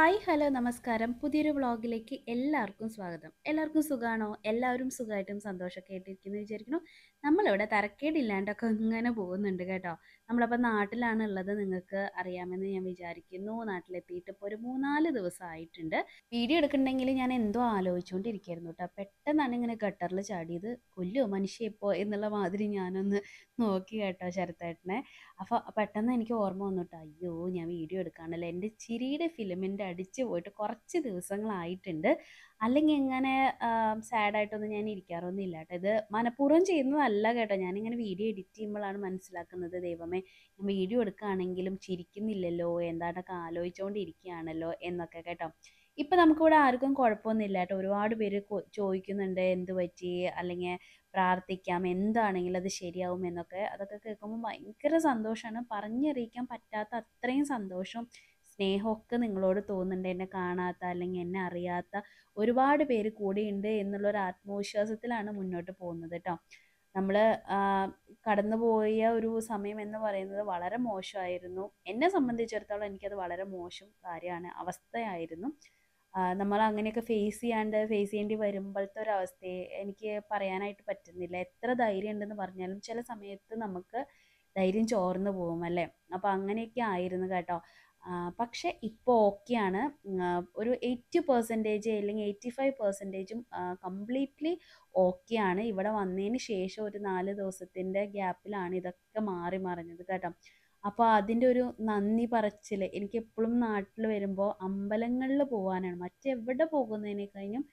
hi hello നമസ്കാരം പുതിയൊരു വ്ളോഗിലേക്ക് എല്ലാവർക്കും സ്വാഗതം എല്ലാവർക്കും സുഖമാണോ എല്ലാവരും സുഖമായിട്ടും സന്തോഷമൊക്കെ ആയിട്ടിരിക്കുന്നു വിചാരിക്കുന്നു നമ്മളിവിടെ തരക്കേടില്ലാണ്ടൊക്കെ ഇങ്ങനെ പോകുന്നുണ്ട് കേട്ടോ നമ്മളപ്പോൾ നാട്ടിലാണ് ഉള്ളത് നിങ്ങൾക്ക് അറിയാമെന്ന് ഞാൻ വിചാരിക്കുന്നു നാട്ടിലെത്തിയിട്ട് ഇപ്പോൾ ഒരു മൂന്നാല് ദിവസം ആയിട്ടുണ്ട് വീഡിയോ എടുക്കണമെങ്കിൽ ഞാൻ എന്തോ ആലോചിച്ചുകൊണ്ടിരിക്കുകയായിരുന്നു കേട്ടോ പെട്ടെന്നാണ് ഇങ്ങനെ ഗട്ടറിൽ ചാടിയത് കൊല്ലോ മനുഷ്യ ഇപ്പോൾ എന്നുള്ള മാതിരി ഞാനൊന്ന് നോക്കി കേട്ടോ ശരത്തേട്ടനെ അപ്പോൾ പെട്ടെന്ന് എനിക്ക് ഓർമ്മ കേട്ടോ അയ്യോ ഞാൻ വീഡിയോ എടുക്കാണല്ലോ എൻ്റെ ചിരിയുടെ ഫിലിമിൻ്റെ അടിച്ച് പോയിട്ട് കുറച്ച് ദിവസങ്ങളായിട്ടുണ്ട് അല്ലെങ്കിൽ ഇങ്ങനെ ആയിട്ടൊന്നും ഞാൻ ഇരിക്കാറൊന്നുമില്ല കേട്ടോ ഇത് മനഃപൂർവ്വം ചെയ്യുന്നതല്ല കേട്ടോ ഞാനിങ്ങനെ വീഡിയോ എഡിറ്റ് ചെയ്യുമ്പോഴാണ് മനസ്സിലാക്കുന്നത് ദൈവമേ ഞാൻ വീഡിയോ എടുക്കുകയാണെങ്കിലും ചിരിക്കുന്നില്ലല്ലോ എന്താണ്ടൊക്കെ ആലോചിച്ചുകൊണ്ടിരിക്കുകയാണല്ലോ എന്നൊക്കെ കേട്ടോ ഇപ്പം നമുക്കിവിടെ ആർക്കും കുഴപ്പമൊന്നുമില്ല കേട്ടോ ഒരുപാട് പേര് ചോദിക്കുന്നുണ്ട് എന്ത് പറ്റി അല്ലെങ്കിൽ പ്രാർത്ഥിക്കാം എന്താണെങ്കിലും അത് ശരിയാവും എന്നൊക്കെ അതൊക്കെ കേൾക്കുമ്പോൾ ഭയങ്കര സന്തോഷമാണ് പറഞ്ഞറിയിക്കാൻ പറ്റാത്ത അത്രയും സന്തോഷം സ്നേഹമൊക്കെ നിങ്ങളോട് തോന്നുന്നുണ്ട് എന്നെ കാണാത്ത അല്ലെങ്കിൽ എന്നെ അറിയാത്ത ഒരുപാട് പേര് കൂടിയുണ്ട് ഒരു ആത്മവിശ്വാസത്തിലാണ് മുന്നോട്ട് പോകുന്നത് കേട്ടോ നമ്മൾ കടന്നുപോയ ഒരു സമയം എന്ന് പറയുന്നത് വളരെ മോശമായിരുന്നു എന്നെ സംബന്ധിച്ചിടത്തോളം എനിക്കത് വളരെ മോശം കാര്യമാണ് അവസ്ഥയായിരുന്നു നമ്മൾ അങ്ങനെയൊക്കെ ഫേസ് ചെയ്യാണ്ട് ഫേസ് ചെയ്യേണ്ടി വരുമ്പോഴത്തെ ഒരു അവസ്ഥയെ എനിക്ക് പറയാനായിട്ട് പറ്റുന്നില്ല എത്ര ധൈര്യം ഉണ്ടെന്ന് പറഞ്ഞാലും ചില സമയത്ത് നമുക്ക് ധൈര്യം ചോർന്നു പോകും അല്ലേ അപ്പോൾ അങ്ങനെയൊക്കെ ആയിരുന്നു കേട്ടോ പക്ഷേ ഇപ്പോൾ ഓക്കെയാണ് ഒരു എയ്റ്റി പെർസെൻറ്റേജ് അല്ലെങ്കിൽ എയ്റ്റി ഫൈവ് പെർസെൻറ്റേജും കംപ്ലീറ്റ്ലി ഓക്കെയാണ് ഇവിടെ വന്നതിന് ശേഷം ഒരു നാല് ദിവസത്തിൻ്റെ ഗ്യാപ്പിലാണ് ഇതൊക്കെ മാറി മറിഞ്ഞത് കേട്ടോ അപ്പോൾ അതിൻ്റെ ഒരു നന്ദി പറച്ചിൽ എനിക്ക് എപ്പോഴും നാട്ടിൽ വരുമ്പോൾ അമ്പലങ്ങളിൽ പോകാനാണ് മറ്റെവിടെ പോകുന്നതിനെ കഴിഞ്ഞും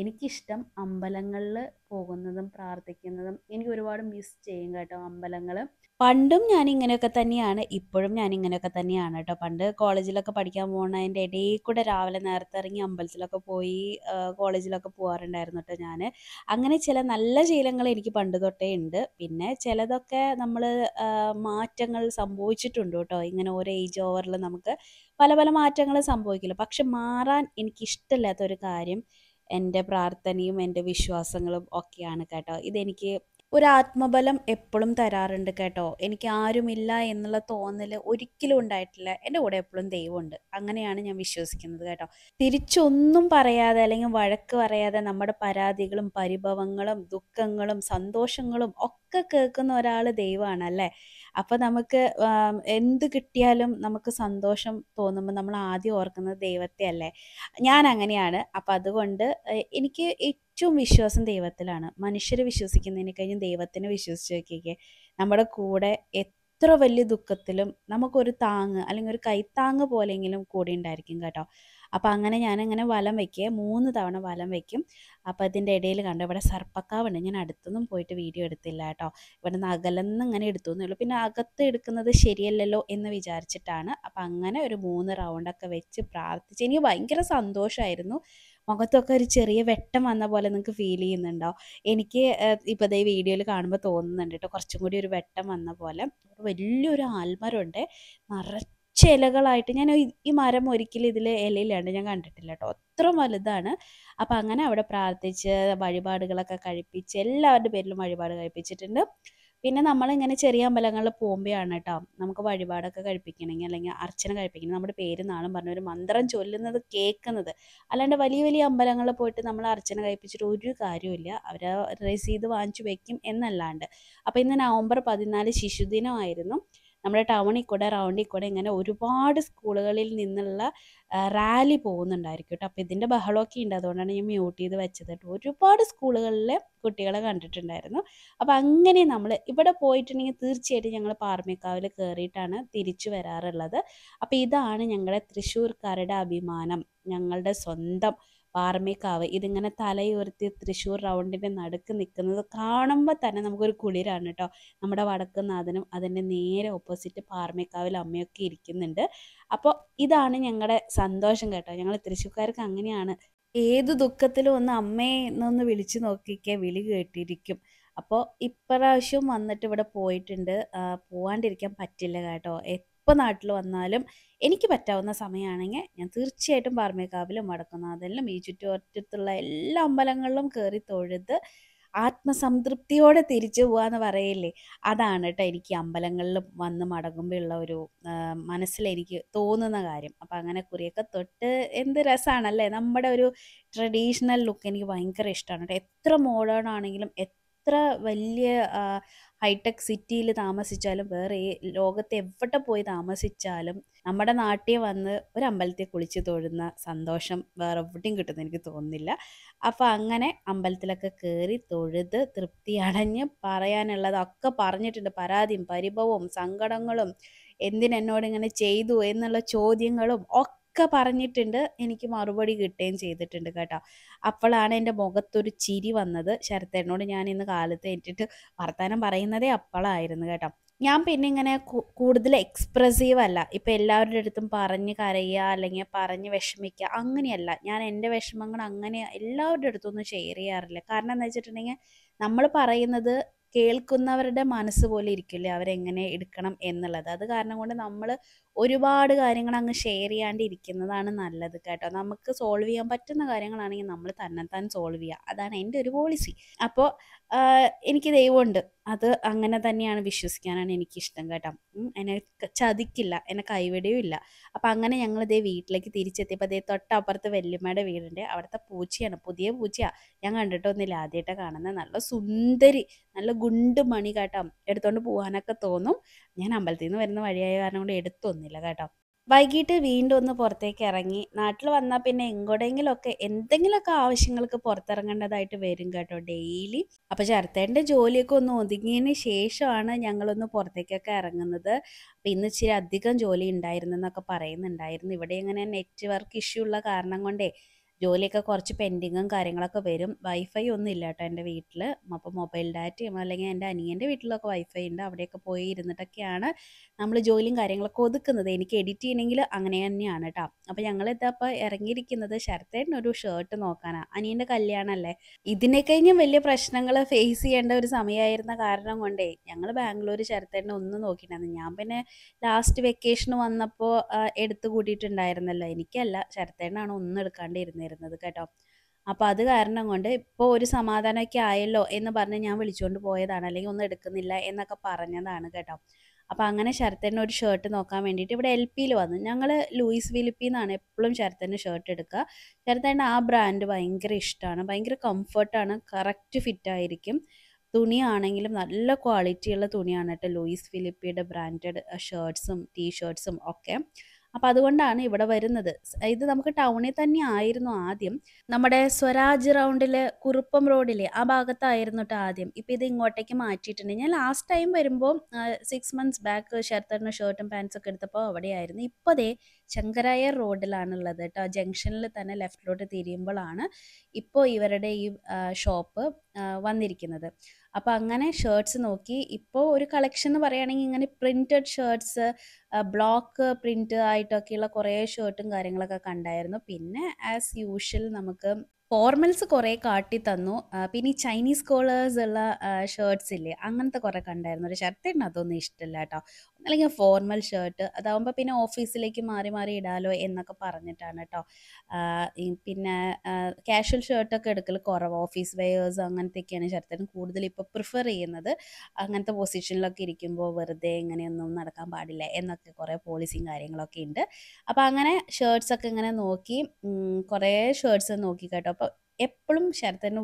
എനിക്കിഷ്ടം അമ്പലങ്ങളിൽ പോകുന്നതും പ്രാർത്ഥിക്കുന്നതും എനിക്ക് ഒരുപാട് മിസ് ചെയ്യും കേട്ടോ അമ്പലങ്ങൾ പണ്ടും ഞാൻ ഇങ്ങനെയൊക്കെ തന്നെയാണ് ഇപ്പോഴും ഞാൻ ഇങ്ങനെയൊക്കെ തന്നെയാണ് കേട്ടോ പണ്ട് കോളേജിലൊക്കെ പഠിക്കാൻ പോകുന്നതിൻ്റെ ഇടയിൽ കൂടെ രാവിലെ നേരത്തെ ഇറങ്ങി അമ്പലത്തിലൊക്കെ പോയി കോളേജിലൊക്കെ പോകാറുണ്ടായിരുന്നു കേട്ടോ ഞാൻ അങ്ങനെ ചില നല്ല ശീലങ്ങൾ എനിക്ക് പണ്ട് തൊട്ടേ ഉണ്ട് പിന്നെ ചിലതൊക്കെ നമ്മൾ മാറ്റങ്ങൾ സംഭവിച്ചിട്ടുണ്ട് കേട്ടോ ഇങ്ങനെ ഓരോ ഏജ് ഓവറിൽ നമുക്ക് പല പല മാറ്റങ്ങൾ സംഭവിക്കില്ല പക്ഷെ മാറാൻ എനിക്കിഷ്ടമില്ലാത്ത ഒരു കാര്യം എൻ്റെ പ്രാർത്ഥനയും എൻ്റെ വിശ്വാസങ്ങളും ഒക്കെയാണ് കേട്ടോ ഇതെനിക്ക് ഒരു ആത്മബലം എപ്പോഴും തരാറുണ്ട് കേട്ടോ എനിക്ക് ആരുമില്ല എന്നുള്ള തോന്നൽ ഒരിക്കലും ഉണ്ടായിട്ടില്ല എൻ്റെ കൂടെ എപ്പോഴും ദൈവമുണ്ട് അങ്ങനെയാണ് ഞാൻ വിശ്വസിക്കുന്നത് കേട്ടോ തിരിച്ചൊന്നും പറയാതെ അല്ലെങ്കിൽ വഴക്ക് പറയാതെ നമ്മുടെ പരാതികളും പരിഭവങ്ങളും ദുഃഖങ്ങളും സന്തോഷങ്ങളും ഒക്കെ കേൾക്കുന്ന ഒരാൾ ദൈവമാണല്ലേ അപ്പോൾ നമുക്ക് എന്ത് കിട്ടിയാലും നമുക്ക് സന്തോഷം തോന്നുമ്പോൾ നമ്മൾ ആദ്യം ഓർക്കുന്നത് ദൈവത്തെ അല്ലേ ഞാൻ അങ്ങനെയാണ് അപ്പം അതുകൊണ്ട് എനിക്ക് ഏറ്റവും വിശ്വാസം ദൈവത്തിലാണ് മനുഷ്യരെ വിശ്വസിക്കുന്നതിന് കഴിഞ്ഞ് ദൈവത്തിനെ വിശ്വസിച്ച് നോക്കിയൊക്കെ നമ്മുടെ കൂടെ എത്ര വലിയ ദുഃഖത്തിലും നമുക്കൊരു താങ്ങ് അല്ലെങ്കിൽ ഒരു കൈത്താങ്ങ് പോലെയെങ്കിലും കൂടി ഉണ്ടായിരിക്കും കേട്ടോ അപ്പോൾ അങ്ങനെ ഞാനങ്ങനെ വലം വയ്ക്കുക മൂന്ന് തവണ വലം വയ്ക്കും അപ്പോൾ അതിൻ്റെ ഇടയിൽ കണ്ടു ഇവിടെ സർപ്പക്കാവുണ്ട് ഞാൻ അടുത്തൊന്നും പോയിട്ട് വീഡിയോ എടുത്തില്ല കേട്ടോ ഇവിടെ നിന്ന് അകലെന്ന് അങ്ങനെ എടുത്തു എന്നുള്ളൂ പിന്നെ അകത്ത് എടുക്കുന്നത് ശരിയല്ലല്ലോ എന്ന് വിചാരിച്ചിട്ടാണ് അപ്പോൾ അങ്ങനെ ഒരു മൂന്ന് റൗണ്ടൊക്കെ വെച്ച് പ്രാർത്ഥിച്ച് എനിക്ക് ഭയങ്കര സന്തോഷമായിരുന്നു മുഖത്തൊക്കെ ഒരു ചെറിയ വെട്ടം വന്ന പോലെ നിങ്ങൾക്ക് ഫീൽ ചെയ്യുന്നുണ്ടോ എനിക്ക് ഇപ്പോൾ ഈ വീഡിയോയിൽ കാണുമ്പോൾ തോന്നുന്നുണ്ട് കേട്ടോ കുറച്ചും കൂടി ഒരു വെട്ടം വന്ന പോലെ വലിയൊരു ആൽമരമുണ്ട് നിറച്ച് ഇലകളായിട്ട് ഞാൻ ഈ മരം ഒരിക്കലും ഇതിൽ ഇലയിലാണ് ഞാൻ കണ്ടിട്ടില്ല കേട്ടോ അത്ര വലുതാണ് അപ്പം അങ്ങനെ അവിടെ പ്രാർത്ഥിച്ച് വഴിപാടുകളൊക്കെ കഴിപ്പിച്ച് എല്ലാവരുടെ പേരിലും വഴിപാട് കഴിപ്പിച്ചിട്ടുണ്ട് പിന്നെ നമ്മൾ ഇങ്ങനെ ചെറിയ അമ്പലങ്ങളിൽ പോകുമ്പോഴാണ് കേട്ടോ നമുക്ക് വഴിപാടൊക്കെ കഴിപ്പിക്കണമെങ്കിൽ അല്ലെങ്കിൽ അർച്ചന കഴിപ്പിക്കണം നമ്മുടെ പേര് നാളും പറഞ്ഞ ഒരു മന്ത്രം ചൊല്ലുന്നത് കേൾക്കുന്നത് അല്ലാണ്ട് വലിയ വലിയ അമ്പലങ്ങളിൽ പോയിട്ട് നമ്മൾ അർച്ചന കഴിപ്പിച്ചിട്ട് ഒരു കാര്യമില്ല അവർ രസീത് വാങ്ങിച്ചു വെക്കും എന്നല്ലാണ്ട് അപ്പോൾ ഇന്ന് നവംബർ പതിനാല് ശിശുദിനമായിരുന്നു നമ്മുടെ ടൗണിൽ കൂടെ റൗണ്ടിൽ കൂടെ ഇങ്ങനെ ഒരുപാട് സ്കൂളുകളിൽ നിന്നുള്ള റാലി പോകുന്നുണ്ടായിരിക്കും കേട്ടോ അപ്പം ഇതിൻ്റെ ബഹളമൊക്കെ ഉണ്ട് അതുകൊണ്ടാണ് ഞാൻ മ്യൂട്ട് ചെയ്ത് വെച്ചത് കേട്ടോ ഒരുപാട് സ്കൂളുകളിലെ കുട്ടികളെ കണ്ടിട്ടുണ്ടായിരുന്നു അപ്പം അങ്ങനെ നമ്മൾ ഇവിടെ പോയിട്ടുണ്ടെങ്കിൽ തീർച്ചയായിട്ടും ഞങ്ങൾ പാർമേക്കാവിൽ കയറിയിട്ടാണ് തിരിച്ചു വരാറുള്ളത് അപ്പം ഇതാണ് ഞങ്ങളുടെ തൃശ്ശൂർക്കാരുടെ അഭിമാനം ഞങ്ങളുടെ സ്വന്തം പാറമേക്കാവ് ഇതിങ്ങനെ തലയുയർത്തി തൃശ്ശൂർ റൗണ്ടിൻ്റെ നടുക്ക് നിൽക്കുന്നത് കാണുമ്പോൾ തന്നെ നമുക്കൊരു കുളിരാണ് കേട്ടോ നമ്മുടെ വടക്കുന്നാഥനും അതിൻ്റെ നേരെ ഓപ്പോസിറ്റ് പാറമേക്കാവിൽ അമ്മയൊക്കെ ഇരിക്കുന്നുണ്ട് അപ്പോൾ ഇതാണ് ഞങ്ങളുടെ സന്തോഷം കേട്ടോ ഞങ്ങൾ തൃശ്ശൂർക്കാർക്ക് അങ്ങനെയാണ് ഏത് ദുഃഖത്തിലും ഒന്ന് അമ്മയെ എന്നൊന്ന് വിളിച്ചു നോക്കിക്കേ വിളി കേട്ടിരിക്കും അപ്പോൾ ഇപ്രാവശ്യം വന്നിട്ട് ഇവിടെ പോയിട്ടുണ്ട് പോവാണ്ടിരിക്കാൻ പറ്റില്ല കേട്ടോ ഇപ്പം നാട്ടിൽ വന്നാലും എനിക്ക് പറ്റാവുന്ന സമയമാണെങ്കിൽ ഞാൻ തീർച്ചയായിട്ടും പാർമേക്കാവിലും വടക്കുന്നാഥനിലും ഈ ചുറ്റുവറ്റത്തുള്ള എല്ലാ അമ്പലങ്ങളിലും കയറി തൊഴുത് ആത്മസംതൃപ്തിയോടെ തിരിച്ചു പോവാന്ന് പറയില്ലേ അതാണ് കേട്ടോ എനിക്ക് അമ്പലങ്ങളിൽ വന്ന് മടങ്ങുമ്പോൾ ഉള്ള ഒരു മനസ്സിലെനിക്ക് തോന്നുന്ന കാര്യം അപ്പം അങ്ങനെ കുറിയൊക്കെ തൊട്ട് എന്ത് രസമാണല്ലേ നമ്മുടെ ഒരു ട്രഡീഷണൽ ലുക്ക് എനിക്ക് ഭയങ്കര ഇഷ്ടമാണ് കേട്ടോ എത്ര മോഡേൺ ആണെങ്കിലും എത്ര വലിയ ഹൈടെക് സിറ്റിയിൽ താമസിച്ചാലും വേറെ ലോകത്ത് എവിടെ പോയി താമസിച്ചാലും നമ്മുടെ നാട്ടിൽ വന്ന് ഒരു അമ്പലത്തിൽ കുളിച്ച് തൊഴുന്ന സന്തോഷം വേറെ എവിടെയും കിട്ടുന്ന എനിക്ക് തോന്നുന്നില്ല അപ്പോൾ അങ്ങനെ അമ്പലത്തിലൊക്കെ കയറി തൊഴുത് തൃപ്തി അടഞ്ഞ് പറയാനുള്ളതൊക്കെ പറഞ്ഞിട്ടുണ്ട് പരാതിയും പരിഭവവും സങ്കടങ്ങളും എന്തിനെന്നോട് ഇങ്ങനെ ചെയ്തു എന്നുള്ള ചോദ്യങ്ങളും ഒക്കെ ഒക്കെ പറഞ്ഞിട്ടുണ്ട് എനിക്ക് മറുപടി കിട്ടുകയും ചെയ്തിട്ടുണ്ട് കേട്ടോ അപ്പോഴാണ് എൻ്റെ മുഖത്തൊരു ചിരി വന്നത് ശരത്തേനോട് ഞാൻ ഇന്ന് കാലത്ത് ഏറ്റിട്ട് വർത്തമാനം പറയുന്നതേ അപ്പോഴായിരുന്നു കേട്ടോ ഞാൻ പിന്നെ ഇങ്ങനെ കൂടുതൽ എക്സ്പ്രസീവ് അല്ല ഇപ്പം എല്ലാവരുടെ അടുത്തും പറഞ്ഞ് കരയുക അല്ലെങ്കിൽ പറഞ്ഞ് വിഷമിക്കുക അങ്ങനെയല്ല ഞാൻ എൻ്റെ വിഷമങ്ങൾ അങ്ങനെ എല്ലാവരുടെ അടുത്തൊന്നും ഷെയർ ചെയ്യാറില്ല കാരണം എന്താ വെച്ചിട്ടുണ്ടെങ്കിൽ നമ്മൾ പറയുന്നത് കേൾക്കുന്നവരുടെ മനസ്സ് പോലെ ഇരിക്കില്ലേ അവരെങ്ങനെ എടുക്കണം എന്നുള്ളത് അത് കാരണം കൊണ്ട് നമ്മൾ ഒരുപാട് കാര്യങ്ങൾ അങ്ങ് ഷെയർ ചെയ്യാണ്ടിരിക്കുന്നതാണ് നല്ലത് കേട്ടോ നമുക്ക് സോൾവ് ചെയ്യാൻ പറ്റുന്ന കാര്യങ്ങളാണെങ്കിൽ നമ്മൾ തന്നെത്താൻ സോൾവ് ചെയ്യുക അതാണ് എൻ്റെ ഒരു പോളിസി അപ്പോൾ എനിക്ക് ദൈവമുണ്ട് അത് അങ്ങനെ തന്നെയാണ് വിശ്വസിക്കാനാണ് എനിക്കിഷ്ടം കേട്ടോ എന്നെ ചതിക്കില്ല എന്നെ കൈവിടുകയും ഇല്ല അപ്പം അങ്ങനെ ഞങ്ങൾ ഇതേ വീട്ടിലേക്ക് തിരിച്ചെത്തിയപ്പോൾ അതേ തൊട്ടപ്പുറത്ത് വല്യമ്മയുടെ വീടുണ്ട് അവിടുത്തെ പൂച്ചയാണ് പുതിയ പൂച്ചയാണ് ഞാൻ കണ്ടിട്ടൊന്നുമില്ല ആദ്യമായിട്ടാണ് കാണുന്നത് നല്ല സുന്ദരി നല്ല ഗുണ്ട് മണി കേട്ടോ എടുത്തുകൊണ്ട് പോകാനൊക്കെ തോന്നും ഞാൻ അമ്പലത്തിൽ നിന്ന് വരുന്ന വഴിയായ കാരണം കൊണ്ട് എടുത്തൊന്നും പറ്റുന്നില്ല കേട്ടോ വൈകിട്ട് വീണ്ടും ഒന്ന് പുറത്തേക്ക് ഇറങ്ങി നാട്ടിൽ വന്നാൽ പിന്നെ എങ്ങോട്ടെങ്കിലുമൊക്കെ എന്തെങ്കിലുമൊക്കെ ആവശ്യങ്ങൾക്ക് പുറത്തിറങ്ങേണ്ടതായിട്ട് വരും കേട്ടോ ഡെയിലി അപ്പോൾ ചേർത്തേൻ്റെ ജോലിയൊക്കെ ഒന്ന് ഒതുങ്ങിയതിന് ശേഷമാണ് ഞങ്ങളൊന്ന് പുറത്തേക്കൊക്കെ ഇറങ്ങുന്നത് അപ്പം ഇന്ന് ഇച്ചിരി അധികം ജോലി ഉണ്ടായിരുന്നെന്നൊക്കെ പറയുന്നുണ്ടായിരുന്നു ഇവിടെ ഇങ്ങനെ നെറ്റ്വർക്ക് ഇഷ്യൂ ഉള്ള കാരണം കൊണ്ടേ ജോലിയൊക്കെ കുറച്ച് പെൻഡിങ്ങും കാര്യങ്ങളൊക്കെ വരും വൈഫൈ ഒന്നും ഇല്ല കേട്ടോ എൻ്റെ വീട്ടിൽ അപ്പോൾ മൊബൈൽ ഡാറ്റയും അല്ലെങ്കിൽ എൻ്റെ അനിയൻ്റെ വീട്ടിലൊക്കെ വൈഫൈ ഉണ്ട് അവിടെയൊക്കെ പോയി ഇരുന്നിട്ടൊക്കെയാണ് നമ്മൾ ജോലിയും കാര്യങ്ങളൊക്കെ ഒതുക്കുന്നത് എനിക്ക് എഡിറ്റ് ചെയ്യണമെങ്കിൽ അങ്ങനെ തന്നെയാണ് കേട്ടോ അപ്പോൾ ഞങ്ങളിതപ്പോൾ ഇറങ്ങിയിരിക്കുന്നത് ശരത്തേട്ടൻ ഒരു ഷർട്ട് നോക്കാനാണ് അനിയൻ്റെ കല്യാണമല്ലേ കഴിഞ്ഞും വലിയ പ്രശ്നങ്ങൾ ഫേസ് ചെയ്യേണ്ട ഒരു സമയമായിരുന്ന കാരണം കൊണ്ടേ ഞങ്ങൾ ബാംഗ്ലൂർ ശരത്തേട്ടൻ ഒന്നും നോക്കിയിട്ടുണ്ടായിരുന്നു ഞാൻ പിന്നെ ലാസ്റ്റ് വെക്കേഷൻ വന്നപ്പോൾ എടുത്തു കൂട്ടിയിട്ടുണ്ടായിരുന്നല്ലോ എനിക്കല്ല ശരത്തേട്ടനാണ് ഒന്നും എടുക്കാണ്ടിരുന്നത് വന്നിരുന്നത് കേട്ടോ അപ്പോൾ അത് കാരണം കൊണ്ട് ഇപ്പോൾ ഒരു സമാധാനമൊക്കെ ആയല്ലോ എന്ന് പറഞ്ഞ് ഞാൻ വിളിച്ചുകൊണ്ട് പോയതാണ് അല്ലെങ്കിൽ ഒന്നും എടുക്കുന്നില്ല എന്നൊക്കെ പറഞ്ഞതാണ് കേട്ടോ അപ്പോൾ അങ്ങനെ ശരത്തേൻ്റെ ഒരു ഷർട്ട് നോക്കാൻ വേണ്ടിയിട്ട് ഇവിടെ എൽ പിയിൽ വന്നു ഞങ്ങൾ ലൂയിസ് വിലിപ്പിൽ നിന്നാണ് എപ്പോഴും ശരത്തേൻ്റെ ഷർട്ട് എടുക്കുക ശരത്തേൻ്റെ ആ ബ്രാൻഡ് ഭയങ്കര ഇഷ്ടമാണ് ഭയങ്കര കംഫർട്ടാണ് കറക്റ്റ് ഫിറ്റായിരിക്കും തുണിയാണെങ്കിലും നല്ല ക്വാളിറ്റിയുള്ള തുണിയാണ് കേട്ടോ ലൂയിസ് ഫിലിപ്പിയുടെ ബ്രാൻഡഡ് ഷർട്ട്സും ടീ ഷർട്ട്സും ഒക്കെ അപ്പോൾ അതുകൊണ്ടാണ് ഇവിടെ വരുന്നത് ഇത് നമുക്ക് ടൗണിൽ തന്നെ ആയിരുന്നു ആദ്യം നമ്മുടെ സ്വരാജ് റൗണ്ടിൽ കുറുപ്പം റോഡിലെ ആ ഭാഗത്തായിരുന്നു കേട്ടോ ആദ്യം ഇപ്പോൾ ഇത് ഇങ്ങോട്ടേക്ക് മാറ്റിയിട്ടുണ്ട് ഞാൻ ലാസ്റ്റ് ടൈം വരുമ്പോൾ സിക്സ് മന്ത്സ് ബാക്ക് ഷർത്തറിന് ഷർട്ടും പാൻസും ഒക്കെ എടുത്തപ്പോൾ അവിടെയായിരുന്നു ഇപ്പോൾ ദേ ശങ്കരായർ റോഡിലാണുള്ളത് കേട്ടോ ജംഗ്ഷനിൽ തന്നെ ലെഫ്റ്റിലോട്ട് തിരിയുമ്പോഴാണ് ഇപ്പോൾ ഇവരുടെ ഈ ഷോപ്പ് വന്നിരിക്കുന്നത് അപ്പോൾ അങ്ങനെ ഷർട്ട്സ് നോക്കി ഇപ്പോൾ ഒരു കളക്ഷൻ എന്ന് പറയുകയാണെങ്കിൽ ഇങ്ങനെ പ്രിൻറ്റഡ് ഷർട്ട്സ് ബ്ലോക്ക് പ്രിൻറ്റ് ആയിട്ടൊക്കെയുള്ള കുറേ ഷർട്ടും കാര്യങ്ങളൊക്കെ കണ്ടായിരുന്നു പിന്നെ ആസ് യൂഷ്വൽ നമുക്ക് ഫോർമൽസ് കുറേ കാട്ടി തന്നു പിന്നെ ഈ ചൈനീസ് കോളേഴ്സ് ഉള്ള ഷർട്ട്സ് ഇല്ലേ അങ്ങനത്തെ കുറേ കണ്ടായിരുന്നു ഒരു ഷർട്ട് ഉണ്ട് അതൊന്നും ഇഷ്ടമില്ല കേട്ടോ അല്ലെങ്കിൽ ഫോർമൽ ഷർട്ട് അതാവുമ്പോൾ പിന്നെ ഓഫീസിലേക്ക് മാറി മാറി ഇടാലോ എന്നൊക്കെ പറഞ്ഞിട്ടാണ് കേട്ടോ പിന്നെ കാഷ്വൽ ഷർട്ടൊക്കെ എടുക്കൽ കുറവ് ഓഫീസ് വെയേഴ്സ് അങ്ങനത്തെയൊക്കെയാണ് ശരത്തിന് കൂടുതൽ ഇപ്പോൾ പ്രിഫർ ചെയ്യുന്നത് അങ്ങനത്തെ പൊസിഷനിലൊക്കെ ഇരിക്കുമ്പോൾ വെറുതെ ഇങ്ങനെയൊന്നും നടക്കാൻ പാടില്ല എന്നൊക്കെ കുറേ പോളിസിയും കാര്യങ്ങളൊക്കെ ഉണ്ട് അപ്പോൾ അങ്ങനെ ഷർട്ട്സൊക്കെ ഇങ്ങനെ നോക്കി കുറേ ഷർട്ട്സ് നോക്കി കേട്ടോ അപ്പോൾ എപ്പോഴും ശരത്തിന്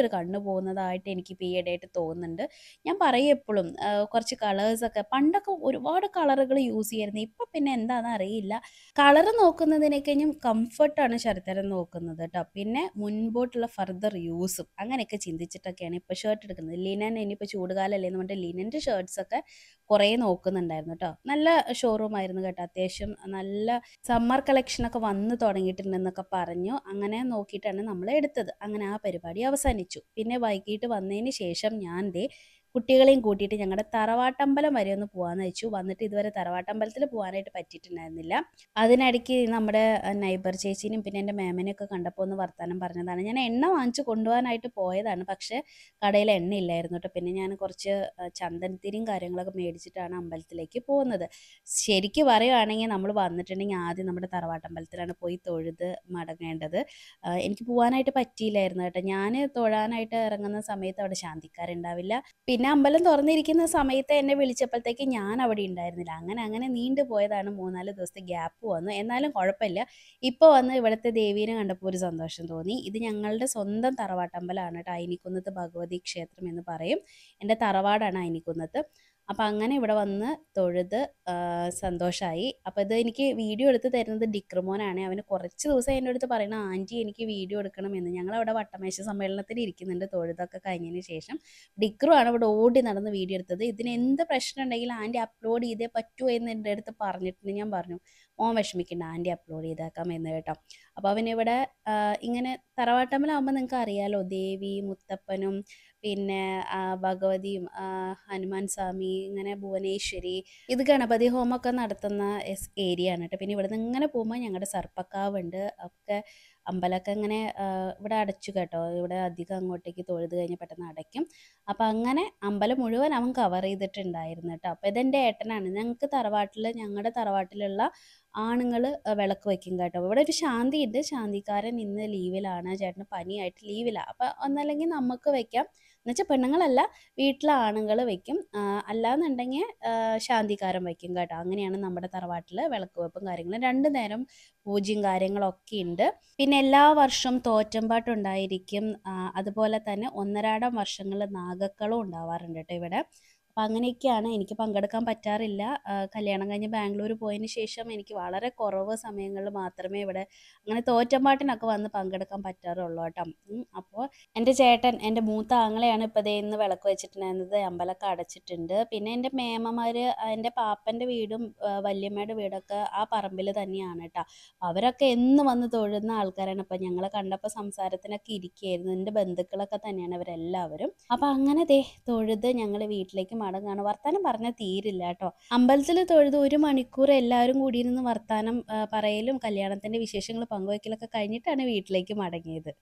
ഒരു കണ്ണ് പോകുന്നതായിട്ട് എനിക്ക് പീരീഡ് തോന്നുന്നുണ്ട് ഞാൻ പറയും എപ്പോഴും കുറച്ച് കളേഴ്സൊക്കെ പണ്ടൊക്കെ ഒരുപാട് കളറുകൾ യൂസ് ചെയ്യായിരുന്നു ഇപ്പം പിന്നെ എന്താണെന്ന് അറിയില്ല കളർ നോക്കുന്നതിനേക്കഴിഞ്ഞും കംഫർട്ടാണ് ശരത്തരൻ നോക്കുന്നത് കേട്ടോ പിന്നെ മുൻപോട്ടുള്ള ഫർദർ യൂസും അങ്ങനെയൊക്കെ ചിന്തിച്ചിട്ടൊക്കെയാണ് ഇപ്പോൾ ഷർട്ട് എടുക്കുന്നത് ലിനൻ ഇനിയിപ്പോൾ ചൂടുകാലല്ലേ എന്ന് പറഞ്ഞിട്ട് ലിനൻ്റെ ഷർട്ട്സൊക്കെ കുറേ നോക്കുന്നുണ്ടായിരുന്നു കേട്ടോ നല്ല ഷോറൂം ആയിരുന്നു കേട്ടോ അത്യാവശ്യം നല്ല സമ്മർ കളക്ഷനൊക്കെ വന്ന് തുടങ്ങിയിട്ടുണ്ടെന്നൊക്കെ പറഞ്ഞു അങ്ങനെ നോക്കിയിട്ടാണ് നമ്മൾ നമ്മൾ എടുത്തത് അങ്ങനെ ആ പരിപാടി അവസാനിച്ചു പിന്നെ വൈകിട്ട് വന്നതിന് ശേഷം ഞാൻ ദേ കുട്ടികളെയും കൂട്ടിയിട്ട് ഞങ്ങളുടെ തറവാട്ടമ്പലം വരെ ഒന്ന് പോകാന്ന് വെച്ചു വന്നിട്ട് ഇതുവരെ തറവാട്ടമ്പലത്തിൽ പോകാനായിട്ട് പറ്റിയിട്ടുണ്ടായിരുന്നില്ല അതിനിടയ്ക്ക് നമ്മുടെ നൈബർ ചേച്ചീനും പിന്നെ എൻ്റെ മേമനെയൊക്കെ കണ്ടപ്പോൾ ഒന്ന് വർത്തമാനം പറഞ്ഞതാണ് ഞാൻ എണ്ണ വാങ്ങിച്ച് കൊണ്ടുപോകാനായിട്ട് പോയതാണ് പക്ഷേ കടയിൽ എണ്ണ ഇല്ലായിരുന്നു കേട്ടോ പിന്നെ ഞാൻ കുറച്ച് ചന്ദനത്തിരിയും കാര്യങ്ങളൊക്കെ മേടിച്ചിട്ടാണ് അമ്പലത്തിലേക്ക് പോകുന്നത് ശരിക്ക് പറയുകയാണെങ്കിൽ നമ്മൾ വന്നിട്ടുണ്ടെങ്കിൽ ആദ്യം നമ്മുടെ തറവാട്ടമ്പലത്തിലാണ് പോയി തൊഴുത് മടങ്ങേണ്ടത് എനിക്ക് പോകാനായിട്ട് പറ്റിയില്ലായിരുന്നു കേട്ടോ ഞാൻ തൊഴാനായിട്ട് ഇറങ്ങുന്ന സമയത്ത് അവിടെ ശാന്തിക്കാരുണ്ടാവില്ല പിന്നെ പിന്നെ അമ്പലം തുറന്നിരിക്കുന്ന സമയത്ത് എന്നെ വിളിച്ചപ്പോഴത്തേക്ക് ഞാൻ അവിടെ ഉണ്ടായിരുന്നില്ല അങ്ങനെ അങ്ങനെ നീണ്ടു പോയതാണ് മൂന്നാല് ദിവസത്തെ ഗ്യാപ്പ് വന്നു എന്നാലും കുഴപ്പമില്ല ഇപ്പോൾ വന്ന് ഇവിടുത്തെ ദേവീനെ കണ്ടപ്പോൾ ഒരു സന്തോഷം തോന്നി ഇത് ഞങ്ങളുടെ സ്വന്തം തറവാട്ടമ്പലമാണ് കേട്ടോ അയിനിക്കുന്നത്ത് ഭഗവതി ക്ഷേത്രം എന്ന് പറയും എൻ്റെ തറവാടാണ് അയിനിക്കുന്നത്ത് അപ്പോൾ അങ്ങനെ ഇവിടെ വന്ന് തൊഴുത് സന്തോഷമായി അപ്പോൾ ഇത് എനിക്ക് വീഡിയോ എടുത്ത് തരുന്നത് ഡിക്രമോനാണ് അവന് കുറച്ച് ദിവസം എൻ്റെ അടുത്ത് പറയുന്ന ആൻറ്റി എനിക്ക് വീഡിയോ എടുക്കണം എന്ന് ഞങ്ങൾ അവിടെ വട്ടമേശ സമ്മേളനത്തിൽ ഇരിക്കുന്നുണ്ട് തൊഴുതൊക്കെ കഴിഞ്ഞതിന് ശേഷം ഡിക്രു ആണ് ഇവിടെ ഓടി നടന്ന് വീഡിയോ എടുത്തത് ഇതിന് എന്ത് പ്രശ്നം ഉണ്ടെങ്കിലും ആൻറ്റി അപ്ലോഡ് ചെയ്തേ പറ്റൂ എന്ന് എൻ്റെ അടുത്ത് പറഞ്ഞിട്ടുണ്ട് ഞാൻ പറഞ്ഞു ഓൻ വിഷമിക്കേണ്ട ആൻറ്റി അപ്ലോഡ് ചെയ്തേക്കാം എന്ന് കേട്ടോ അപ്പോൾ അവനിവിടെ ഇങ്ങനെ തറവാട്ടമ്പലാവുമ്പോൾ നിങ്ങൾക്ക് അറിയാലോ ദേവി മുത്തപ്പനും പിന്നെ ഭഗവതിയും ഹനുമാൻ സ്വാമി ഇങ്ങനെ ഭുവനേശ്വരി ഇത് ഗണപതി ഹോമൊക്കെ നടത്തുന്ന ഏരിയ ആണ് കേട്ടോ പിന്നെ ഇവിടെ നിന്ന് ഇങ്ങനെ പോകുമ്പോൾ ഞങ്ങളുടെ സർപ്പക്കാവുണ്ട് ഒക്കെ അമ്പലമൊക്കെ ഇങ്ങനെ ഇവിടെ അടച്ചു കേട്ടോ ഇവിടെ അധികം അങ്ങോട്ടേക്ക് തൊഴുത് കഴിഞ്ഞാൽ പെട്ടെന്ന് അടയ്ക്കും അപ്പോൾ അങ്ങനെ അമ്പലം മുഴുവൻ അവൻ കവർ ചെയ്തിട്ടുണ്ടായിരുന്നു കേട്ടോ അപ്പോൾ ഇതെൻ്റെ ഏട്ടനാണ് ഞങ്ങൾക്ക് തറവാട്ടിൽ ഞങ്ങളുടെ തറവാട്ടിലുള്ള ആണുങ്ങൾ വിളക്ക് വയ്ക്കും കേട്ടോ ഇവിടെ ഒരു ശാന്തി ഉണ്ട് ശാന്തിക്കാരൻ ഇന്ന് ലീവിലാണ് ചേട്ടന് പനിയായിട്ട് ലീവിലാണ് അപ്പോൾ ഒന്നല്ലെങ്കിൽ നമുക്ക് വയ്ക്കാം എന്നുവെച്ചാൽ പെണ്ണുങ്ങളല്ല വീട്ടിലെ ആണുങ്ങൾ വയ്ക്കും അല്ലാന്നുണ്ടെങ്കിൽ ശാന്തികാരം വയ്ക്കും കേട്ടോ അങ്ങനെയാണ് നമ്മുടെ തറവാട്ടിൽ വിളക്ക് വെപ്പും കാര്യങ്ങളും രണ്ടു നേരം പൂജ്യം കാര്യങ്ങളൊക്കെ ഉണ്ട് പിന്നെ എല്ലാ വർഷവും തോറ്റമ്പാട്ടുണ്ടായിരിക്കും അതുപോലെ തന്നെ ഒന്നരാടം വർഷങ്ങളിൽ നാഗക്കളും ഉണ്ടാവാറുണ്ട് കേട്ടോ ഇവിടെ അപ്പം അങ്ങനെയൊക്കെയാണ് എനിക്ക് പങ്കെടുക്കാൻ പറ്റാറില്ല കല്യാണം കഴിഞ്ഞ് ബാംഗ്ലൂർ പോയതിന് ശേഷം എനിക്ക് വളരെ കുറവ് സമയങ്ങളിൽ മാത്രമേ ഇവിടെ അങ്ങനെ തോറ്റമ്പാട്ടിനൊക്കെ വന്ന് പങ്കെടുക്കാൻ പറ്റാറുള്ളൂ കേട്ടോ അപ്പോൾ എൻ്റെ ചേട്ടൻ എൻ്റെ മൂത്ത ആങ്ങളെയാണ് ഇപ്പോൾ ഇതേ ഇന്ന് വിളക്ക് വെച്ചിട്ടുണ്ടായിരുന്നത് അമ്പലമൊക്കെ അടച്ചിട്ടുണ്ട് പിന്നെ എൻ്റെ മേമമാർ എൻ്റെ പാപ്പൻ്റെ വീടും വല്യമ്മയുടെ വീടൊക്കെ ആ പറമ്പിൽ തന്നെയാണ് കേട്ടോ അവരൊക്കെ എന്ന് വന്ന് തൊഴുന്ന ആൾക്കാരാണ് അപ്പം ഞങ്ങളെ കണ്ടപ്പോൾ സംസാരത്തിനൊക്കെ ഇരിക്കുകയായിരുന്നു എൻ്റെ ബന്ധുക്കളൊക്കെ തന്നെയാണ് അവരെല്ലാവരും അപ്പം അങ്ങനെ ദേ തൊഴുത് ഞങ്ങൾ വീട്ടിലേക്ക് മടങ്ങാണ് വർത്താനം പറഞ്ഞാൽ തീരില്ല കേട്ടോ അമ്പലത്തിൽ തൊഴുത് ഒരു മണിക്കൂർ എല്ലാവരും കൂടി വർത്താനം പറയലും കല്യാണത്തിൻ്റെ വിശേഷങ്ങൾ പങ്കുവയ്ക്കലൊക്കെ കഴിഞ്ഞിട്ടാണ് വീട്ടിലേക്ക് മടങ്ങിയത്